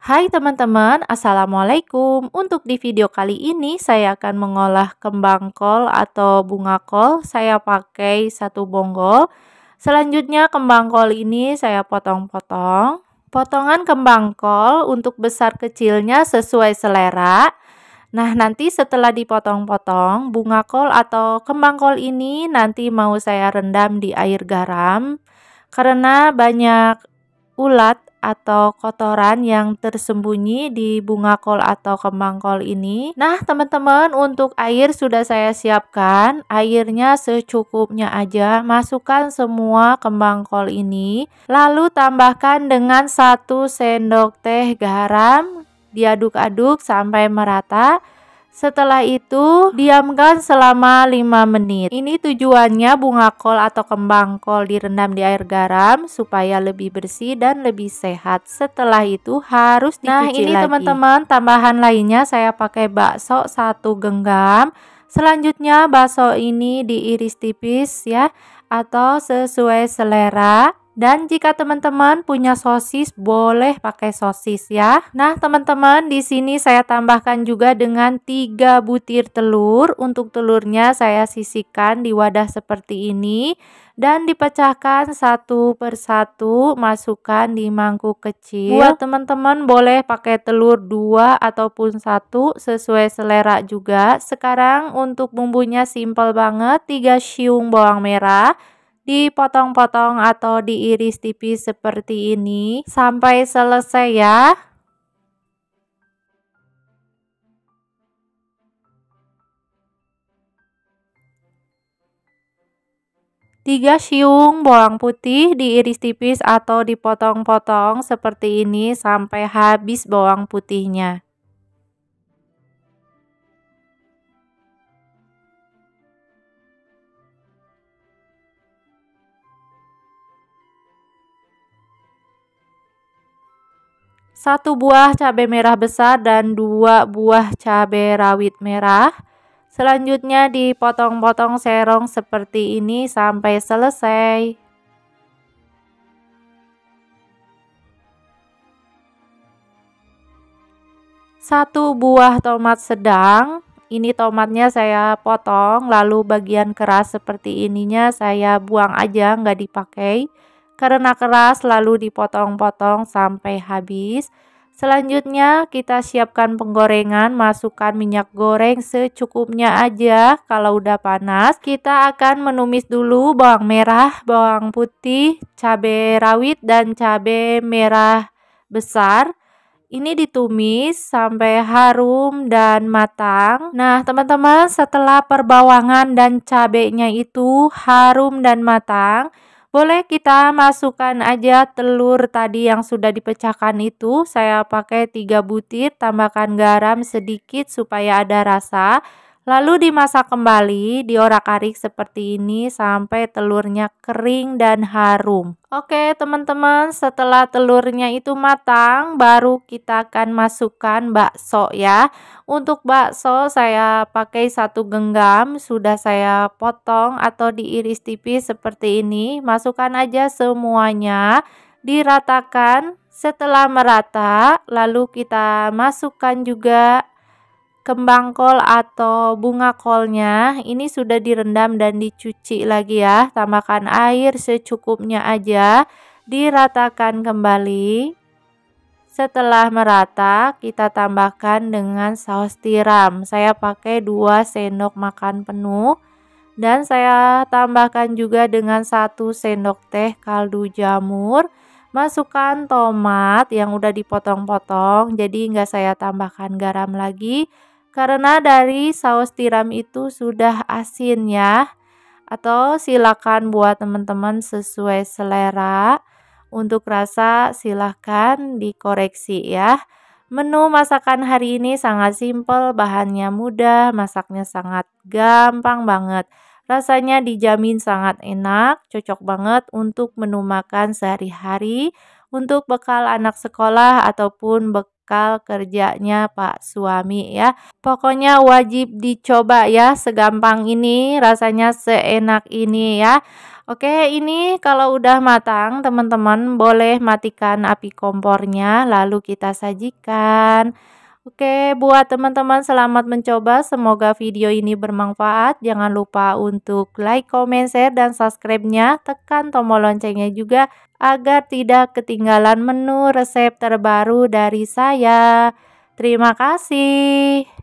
Hai teman-teman, Assalamualaikum. Untuk di video kali ini saya akan mengolah kembang kol atau bunga kol. Saya pakai satu bonggol. Selanjutnya kembang kol ini saya potong-potong. Potongan kembang kol untuk besar kecilnya sesuai selera. Nah, nanti setelah dipotong-potong, bunga kol atau kembang kol ini nanti mau saya rendam di air garam karena banyak ulat atau kotoran yang tersembunyi di bunga kol atau kembang kol ini. Nah, teman-teman, untuk air sudah saya siapkan. Airnya secukupnya aja. Masukkan semua kembang kol ini. Lalu tambahkan dengan 1 sendok teh garam. Diaduk-aduk sampai merata. Setelah itu, diamkan selama 5 menit. Ini tujuannya bunga kol atau kembang kol direndam di air garam supaya lebih bersih dan lebih sehat. Setelah itu harus dicuci lagi. nah, ini teman-teman, tambahan lainnya saya pakai bakso satu genggam. Selanjutnya bakso ini diiris tipis ya atau sesuai selera. Dan jika teman-teman punya sosis, boleh pakai sosis ya. Nah, teman-teman, di sini saya tambahkan juga dengan 3 butir telur. Untuk telurnya saya sisihkan di wadah seperti ini dan dipecahkan satu persatu masukkan di mangkuk kecil. Buat teman-teman boleh pakai telur dua ataupun satu sesuai selera juga. Sekarang untuk bumbunya simple banget, 3 siung bawang merah, dipotong-potong atau diiris tipis seperti ini sampai selesai ya. Tiga siung bawang putih diiris tipis atau dipotong-potong seperti ini sampai habis bawang putihnya. 1 buah cabai merah besar dan 2 buah cabai rawit merah. Selanjutnya dipotong-potong serong seperti ini sampai selesai. Satu buah tomat sedang, ini tomatnya saya potong lalu bagian keras seperti ininya saya buang aja nggak dipakai karena keras lalu dipotong-potong sampai habis. Selanjutnya kita siapkan penggorengan, masukkan minyak goreng secukupnya aja. Kalau udah panas, kita akan menumis dulu bawang merah, bawang putih, cabai rawit dan cabai merah besar. Ini ditumis sampai harum dan matang. Nah, teman-teman, setelah perbawangan dan cabenya itu harum dan matang, boleh kita masukkan aja telur tadi yang sudah dipecahkan itu. Saya pakai 3 butir, tambahkan garam sedikit supaya ada rasa. Lalu dimasak kembali, diorak-arik seperti ini sampai telurnya kering dan harum. Oke teman-teman, setelah telurnya itu matang, baru kita akan masukkan bakso ya. Untuk bakso saya pakai satu genggam, sudah saya potong atau diiris tipis seperti ini. Masukkan aja semuanya, diratakan. Setelah merata, lalu kita masukkan juga kembang kol atau bunga kolnya ini sudah direndam dan dicuci lagi ya. Tambahkan air secukupnya aja, diratakan kembali. Setelah merata, kita tambahkan dengan saus tiram. Saya pakai 2 sendok makan penuh dan saya tambahkan juga dengan 1 sendok teh kaldu jamur. Masukkan tomat yang udah dipotong-potong, jadi nggak saya tambahkan garam lagi karena dari saus tiram itu sudah asin ya. Atau silakan buat teman-teman sesuai selera. Untuk rasa silakan dikoreksi ya. Menu masakan hari ini sangat simpel, bahannya mudah, masaknya sangat gampang banget. Rasanya dijamin sangat enak, cocok banget untuk menu makan sehari-hari, untuk bekal anak sekolah ataupun bekal bekal kerjanya Pak suami ya. Pokoknya wajib dicoba ya segampang ini, rasanya seenak ini ya. Oke, ini kalau udah matang, teman-teman boleh matikan api kompornya, lalu kita sajikan. Oke, buat teman-teman selamat mencoba. Semoga video ini bermanfaat. Jangan lupa untuk like, comment, share, dan subscribe-nya. Tekan tombol loncengnya juga agar tidak ketinggalan menu resep terbaru dari saya. Terima kasih.